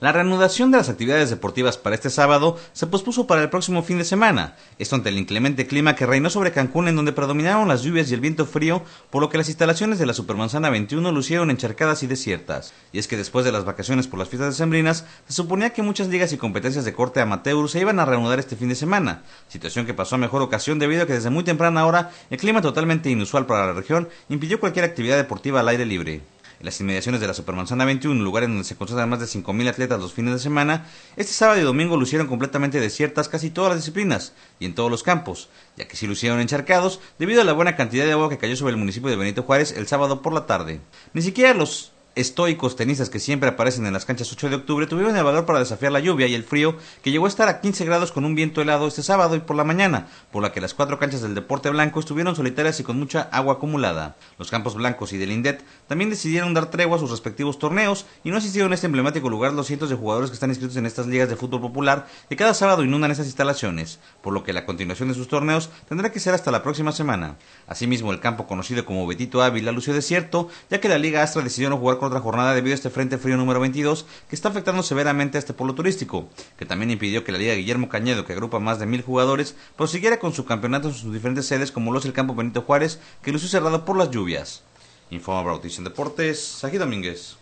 La reanudación de las actividades deportivas para este sábado se pospuso para el próximo fin de semana, esto ante el inclemente clima que reinó sobre Cancún en donde predominaron las lluvias y el viento frío, por lo que las instalaciones de la Supermanzana 21 lucieron encharcadas y desiertas. Y es que después de las vacaciones por las fiestas decembrinas, se suponía que muchas ligas y competencias de corte amateur se iban a reanudar este fin de semana, situación que pasó a mejor ocasión debido a que desde muy temprana hora el clima totalmente inusual para la región impidió cualquier actividad deportiva al aire libre en las inmediaciones de la Supermanzana 21, lugar en donde se concentran más de 5.000 atletas los fines de semana, este sábado y domingo lucieron completamente desiertas casi todas las disciplinas y en todos los campos, ya que sí lucieron encharcados debido a la buena cantidad de agua que cayó sobre el municipio de Benito Juárez el sábado por la tarde. Ni siquiera los estoicos, tenistas que siempre aparecen en las canchas 8 de octubre, tuvieron el valor para desafiar la lluvia y el frío, que llegó a estar a 15 grados con un viento helado este sábado y por la mañana, por la que las cuatro canchas del deporte blanco estuvieron solitarias y con mucha agua acumulada. Los campos blancos y del Indet también decidieron dar tregua a sus respectivos torneos y no asistieron a este emblemático lugar los cientos de jugadores que están inscritos en estas ligas de fútbol popular que cada sábado inundan estas instalaciones, por lo que la continuación de sus torneos tendrá que ser hasta la próxima semana. Asimismo, el campo conocido como Betito Ávila lució desierto, ya que la Liga Astra decidió no jugar otra jornada debido a este frente frío número 22 que está afectando severamente a este polo turístico, que también impidió que la Liga Guillermo Cañedo, que agrupa más de mil jugadores, prosiguiera con su campeonato en sus diferentes sedes como los del el campo Benito Juárez, que lució cerrado por las lluvias. Informa Bautista Deportes, Sajid Domínguez.